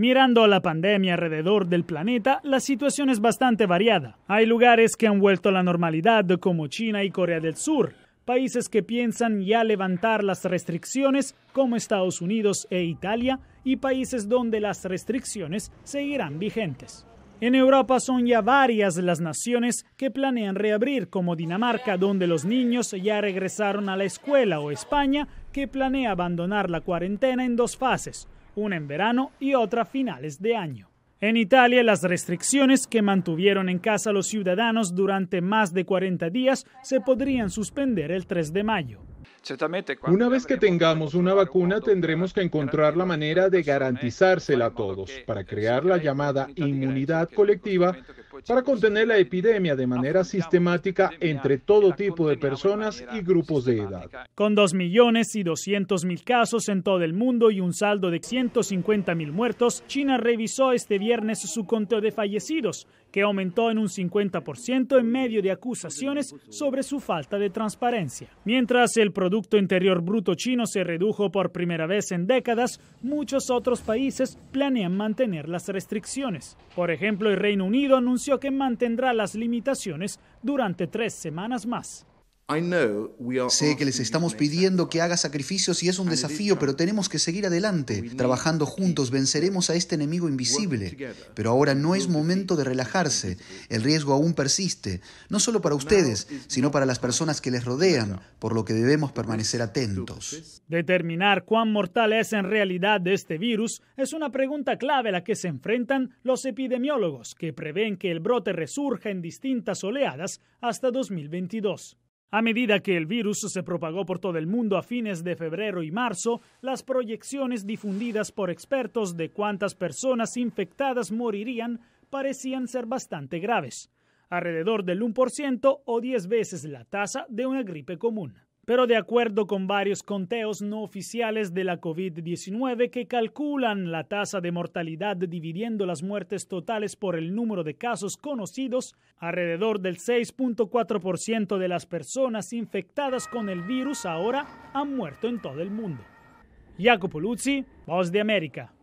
Mirando a la pandemia alrededor del planeta, la situación es bastante variada. Hay lugares que han vuelto a la normalidad, como China y Corea del Sur, países que piensan ya levantar las restricciones, como Estados Unidos e Italia, y países donde las restricciones seguirán vigentes. En Europa son ya varias las naciones que planean reabrir, como Dinamarca, donde los niños ya regresaron a la escuela, o España, que planea abandonar la cuarentena en dos fases, una en verano y otra a finales de año. En Italia, las restricciones que mantuvieron en casa los ciudadanos durante más de 40 días se podrían suspender el 3 de mayo. Una vez que tengamos una vacuna, tendremos que encontrar la manera de garantizársela a todos para crear la llamada inmunidad colectiva para contener la epidemia de manera sistemática entre todo tipo de personas y grupos de edad. Con 2 millones y 200 mil casos en todo el mundo y un saldo de 150 mil muertos, China revisó este viernes su conteo de fallecidos, que aumentó en un 50% en medio de acusaciones sobre su falta de transparencia. Mientras el Producto Interior Bruto chino se redujo por primera vez en décadas, muchos otros países planean mantener las restricciones. Por ejemplo, el Reino Unido anunció que mantendrá las limitaciones durante tres semanas más. Sé que les estamos pidiendo que haga sacrificios y es un desafío, pero tenemos que seguir adelante. Trabajando juntos venceremos a este enemigo invisible. Pero ahora no es momento de relajarse. El riesgo aún persiste, no solo para ustedes, sino para las personas que les rodean, por lo que debemos permanecer atentos. Determinar cuán mortal es en realidad este virus es una pregunta clave a la que se enfrentan los epidemiólogos, que prevén que el brote resurja en distintas oleadas hasta 2022. A medida que el virus se propagó por todo el mundo a fines de febrero y marzo, las proyecciones difundidas por expertos de cuántas personas infectadas morirían parecían ser bastante graves, alrededor del 1% o 10 veces la tasa de una gripe común pero de acuerdo con varios conteos no oficiales de la COVID-19 que calculan la tasa de mortalidad dividiendo las muertes totales por el número de casos conocidos, alrededor del 6.4% de las personas infectadas con el virus ahora han muerto en todo el mundo. Jacopo Luzzi, Voz de América.